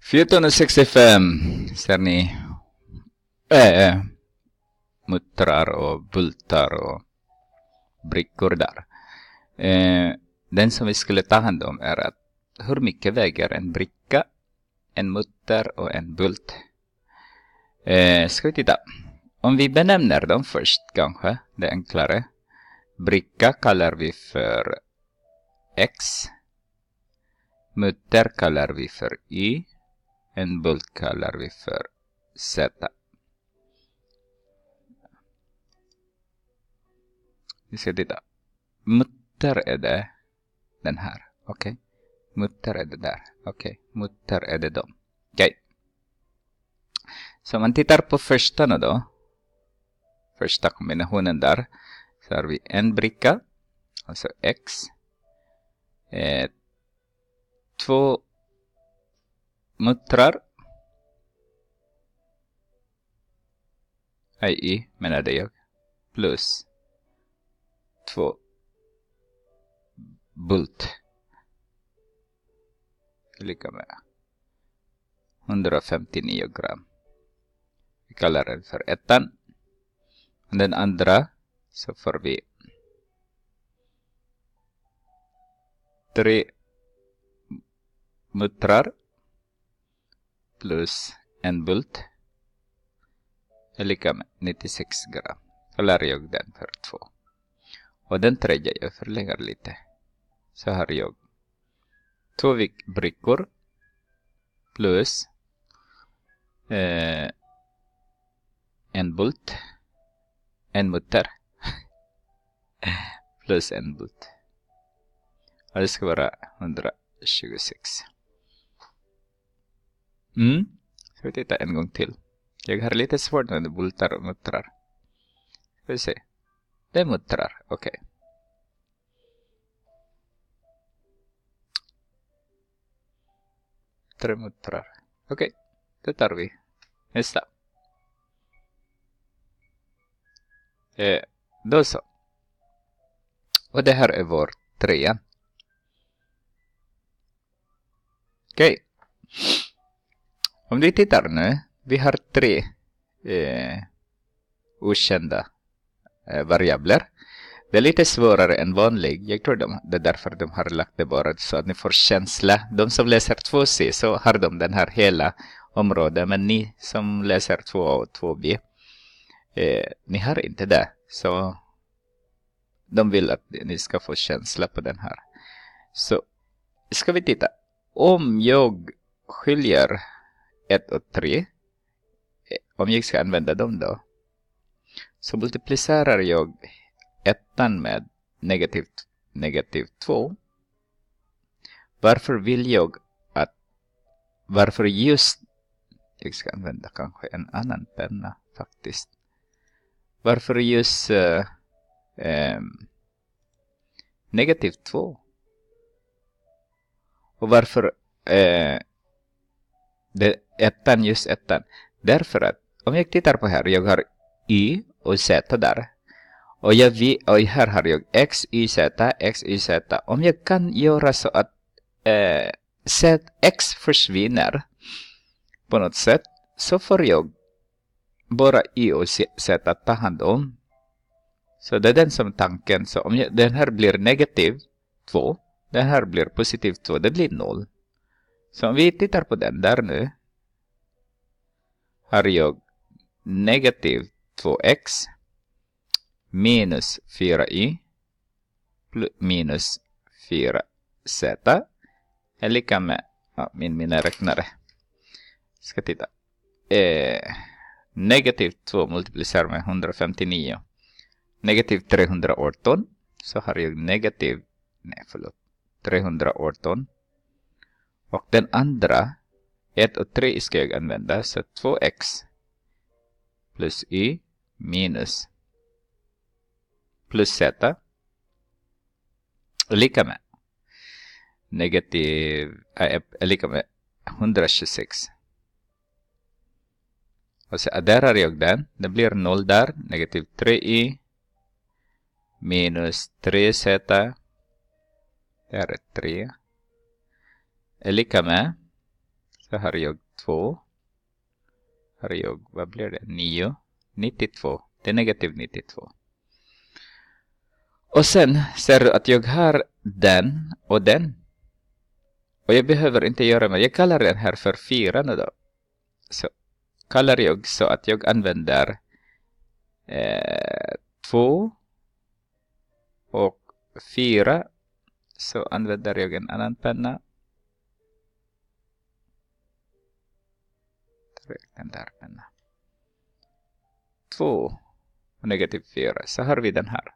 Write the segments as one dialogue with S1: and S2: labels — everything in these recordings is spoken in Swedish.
S1: 1465 ser ni äh, muttrar och bultar och brickor där. Eh, den som vi skulle ta hand om är att hur mycket väger en bricka, en mutter och en bult? Eh, ska vi titta. Om vi benämner dem först kanske, det är enklare. Bricka kallar vi för X. Mutter kallar vi för Y. En bult kallar vi för Z. Vi ska titta. Mutter är det den här. Okej. Okay. Mutter är det där. Okej. Okay. Mutter är det dem. Okej. Okay. Så om man tittar på första nu då. Första kombinationen där. Så har vi en bricka. Alltså X. Eh, två mutrar, i i menade er jag. Plus två bult. Lika med 159 gram. Vi kallar den för ettan. Den andra så får vi 3 muttrar plus en bult är lika med 96 gram. Då lär jag den för två. Och den tredje, jag förlänger lite. Så har jag två brickor plus eh, en bult, en mutter plus en bult. Och det ska vara 126. Mm. Ska vi titta en gång till. Jag har lite svårt när det bultar och muttrar. Ska vi se. Det muttrar, okej. Okay. Tre muttrar. Okej, okay. det tar vi. Nästa. Eh, då så. Och det här är vår trea. Okej. Okay. Om du tittar nu, vi har tre eh, okända eh, variabler. Det är lite svårare än vanlig. Jag tror de, det är därför de har lagt det bara så att ni får känsla. De som läser 2C så har de den här hela området. Men ni som läser 2A och 2B, eh, ni har inte det. Så de vill att ni ska få känsla på den här. Så ska vi titta. Om jag skiljer 1 och 3, eh, om jag ska använda dem då, så multiplicerar jag ettan med negativt negativ 2. Varför vill jag att, varför just, jag ska använda kanske en annan penna faktiskt, varför just uh, eh, um, ehm, negativ 2? Och varför uh, det ettan, just ettan. Därför att om jag tittar på här, jag har y och z där. Och, jag, och här har jag x, y, z, x, y, z. Om jag kan göra så att eh, z, x försvinner på något sätt så får jag bara y och z att ta hand om. Så det är den som tanken. Så om jag, den här blir negativ 2, den här blir positiv 2, det blir 0. Så om vi tittar på den där nu har jag negativ 2x minus 4y minus 4z är lika med ja, min miniräknare. Ska titta. Eh, negativ 2 multiplicerar med 159. Negativ 318. Så har jag negativ, nej förlåt, 318. Och den andra 1 och 3 ska jag använda, så 2x plus y minus plus z lika med negativ, äh, lika med 126. Och så adderar äh, jag den. Det blir 0 där. Negativ 3i minus 3z. Där är 3. Är lika med så här är jag 2. Här är jag, vad blir det? 9. 92. Det är negativ 92. Och sen ser du att jag har den och den. Och jag behöver inte göra mer. Jag kallar den här för 4 nu då. Så kallar jag så att jag använder 2 eh, och 4. Så använder jag en annan penna den där. Men eh, två och negativ fyra. Så har vi den här.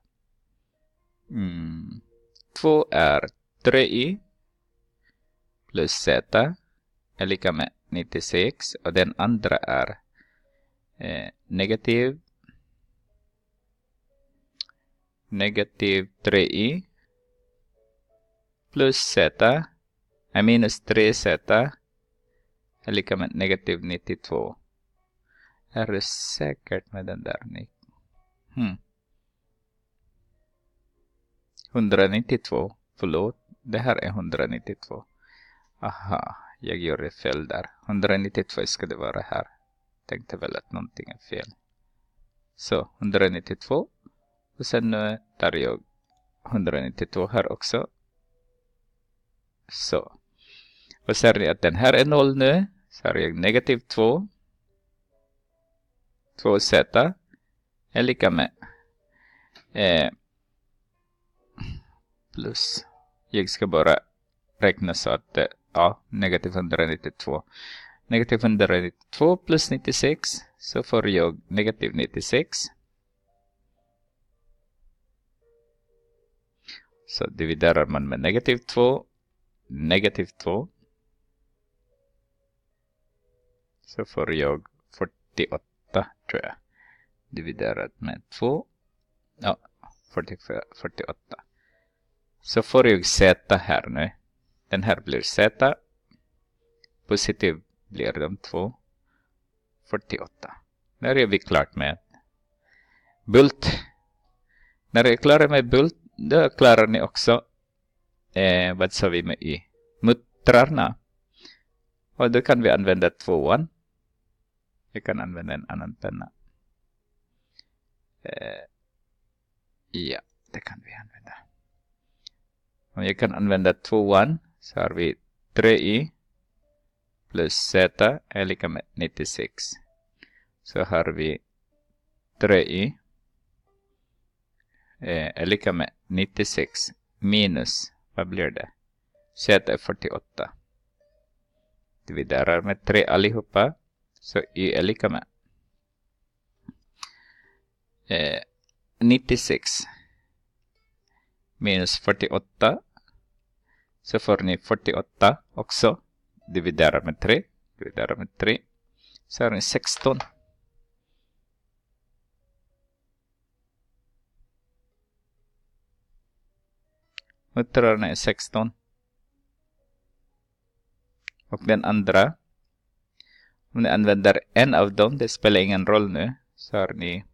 S1: Mm. Två är 3i plus z är lika med 96 och den andra är eh, negativ negativ 3i plus z är minus 3z är lika med negativ 92. Är det säkert med den där? Hmm. 192. Förlåt, det här är 192. Aha, jag gjorde fel där. 192 ska det vara här. Tänkte väl att någonting är fel. Så 192. Och sen nu eh, tar jag 192 här också. Så. Och ser ni att den här är noll nu så har jag negativ 2. 2z är lika med eh, plus. Jag ska bara räkna så att eh, ja, negativ 192. Negativ 192 plus 96 så får jag negativ 96. Så dividerar man med negativ 2, negativ 2. så får jag 48 tror jag. Dividerat med 2. Ja, 48. Så får jag z här nu. Den här blir z. Positiv blir de två. 48. Där är vi klart med Bult. När jag är klar med Bult, då klarar ni också, eh, vad sa vi med i? Muttrarna. Och då kan vi använda tvåan jag kan använda en annan penna. Eh, ja, det kan vi använda. Om jag kan använda tvåan så har vi 3i plus z är lika med 96. Så har vi 3i eh, är lika med 96 minus, vad blir det? Z är 48. Dividerar med 3 allihopa så y är lika med eh, 96 minus 48. Så får ni 48 också. Dividera med 3. Dividera med 3. Så har ni 16. Uttrarna är 16. Och den andra om ni använder en av dem, det spelar ingen roll nu. Så har ni...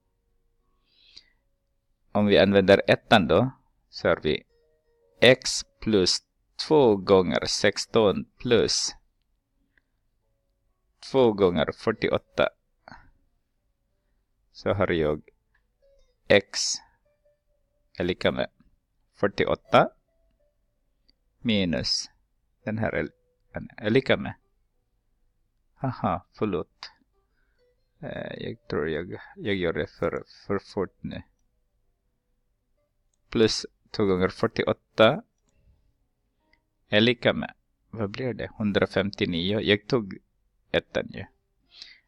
S1: Om vi använder ettan då, så har vi x plus 2 gånger 16 plus 2 gånger 48. Så har jag x är lika med 48 minus den här är lika med Aha, förlåt. Eh, jag tror jag, jag gör det för, för fort nu. Plus 2 gånger 48 är lika med, vad blir det, 159. Jag tog ettan ju.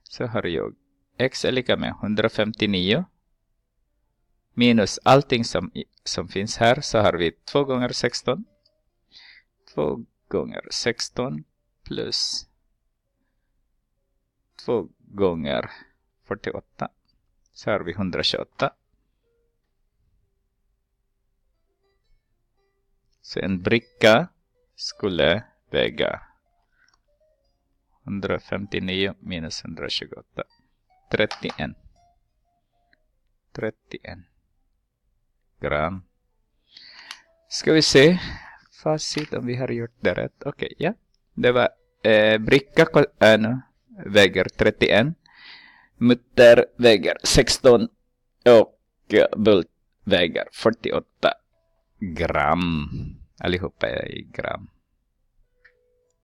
S1: Så har jag x är lika med 159 minus allting som, som finns här så har vi 2 gånger 16. 2 gånger 16 plus 2 gånger 48 så har vi 128. Så en bricka skulle väga 159 minus 128. 31. 31 gram. Ska vi se facit om vi har gjort det rätt. Okej, okay, ja. Det var eh, bricka, äh, no, väger 31. Mutter väger 16 och Bult väger 48 gram. Allihopa är i gram.